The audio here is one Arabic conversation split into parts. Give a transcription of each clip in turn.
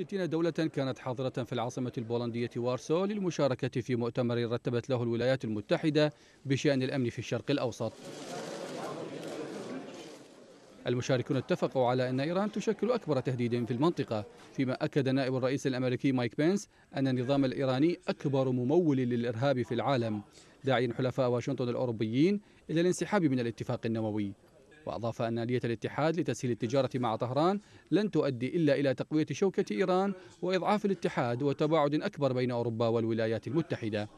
ستين دولة كانت حاضرة في العاصمة البولندية وارسو للمشاركة في مؤتمر رتبت له الولايات المتحدة بشأن الأمن في الشرق الأوسط المشاركون اتفقوا على أن إيران تشكل أكبر تهديد في المنطقة فيما أكد نائب الرئيس الأمريكي مايك بينس أن النظام الإيراني أكبر ممول للإرهاب في العالم داعيا حلفاء واشنطن الأوروبيين إلى الانسحاب من الاتفاق النووي وأضاف أن آلية الاتحاد لتسهيل التجارة مع طهران لن تؤدي إلا إلى تقوية شوكة إيران وإضعاف الاتحاد وتباعد أكبر بين أوروبا والولايات المتحدة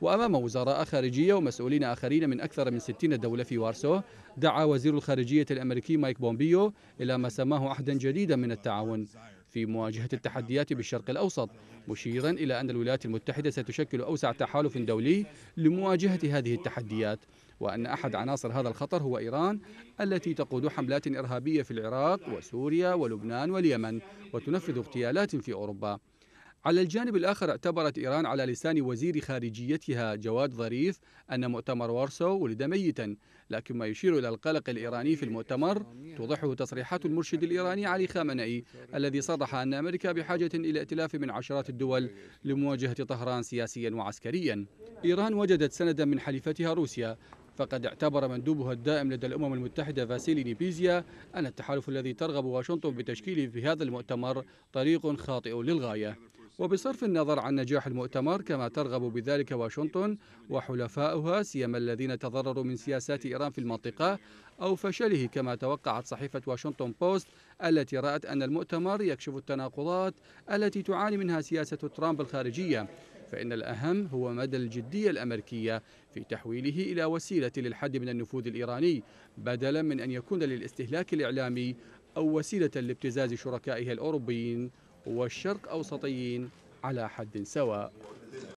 وأمام وزراء خارجية ومسؤولين آخرين من أكثر من 60 دولة في وارسو دعا وزير الخارجية الأمريكي مايك بومبيو إلى ما سماه عهدا جديدا من التعاون في مواجهة التحديات بالشرق الأوسط مشيرا إلى أن الولايات المتحدة ستشكل أوسع تحالف دولي لمواجهة هذه التحديات وأن أحد عناصر هذا الخطر هو إيران التي تقود حملات إرهابية في العراق وسوريا ولبنان واليمن وتنفذ اغتيالات في أوروبا على الجانب الآخر اعتبرت إيران على لسان وزير خارجيتها جواد ظريف أن مؤتمر وارسو ولد ميتا لكن ما يشير إلى القلق الإيراني في المؤتمر توضحه تصريحات المرشد الإيراني علي خامنئي الذي صرح أن أمريكا بحاجة إلى ائتلاف من عشرات الدول لمواجهة طهران سياسيا وعسكريا إيران وجدت سندا من حليفتها روسيا فقد اعتبر مندوبها الدائم لدى الأمم المتحدة فاسيلي نيبيزيا أن التحالف الذي ترغب واشنطن بتشكيله في هذا المؤتمر طريق خاطئ للغاية وبصرف النظر عن نجاح المؤتمر كما ترغب بذلك واشنطن وحلفاؤها سيما الذين تضرروا من سياسات إيران في المنطقة أو فشله كما توقعت صحيفة واشنطن بوست التي رأت أن المؤتمر يكشف التناقضات التي تعاني منها سياسة ترامب الخارجية فإن الأهم هو مدى الجدية الأمريكية في تحويله إلى وسيلة للحد من النفوذ الإيراني بدلا من أن يكون للاستهلاك الإعلامي أو وسيلة لابتزاز شركائه الأوروبيين والشرق أوسطيين على حد سواء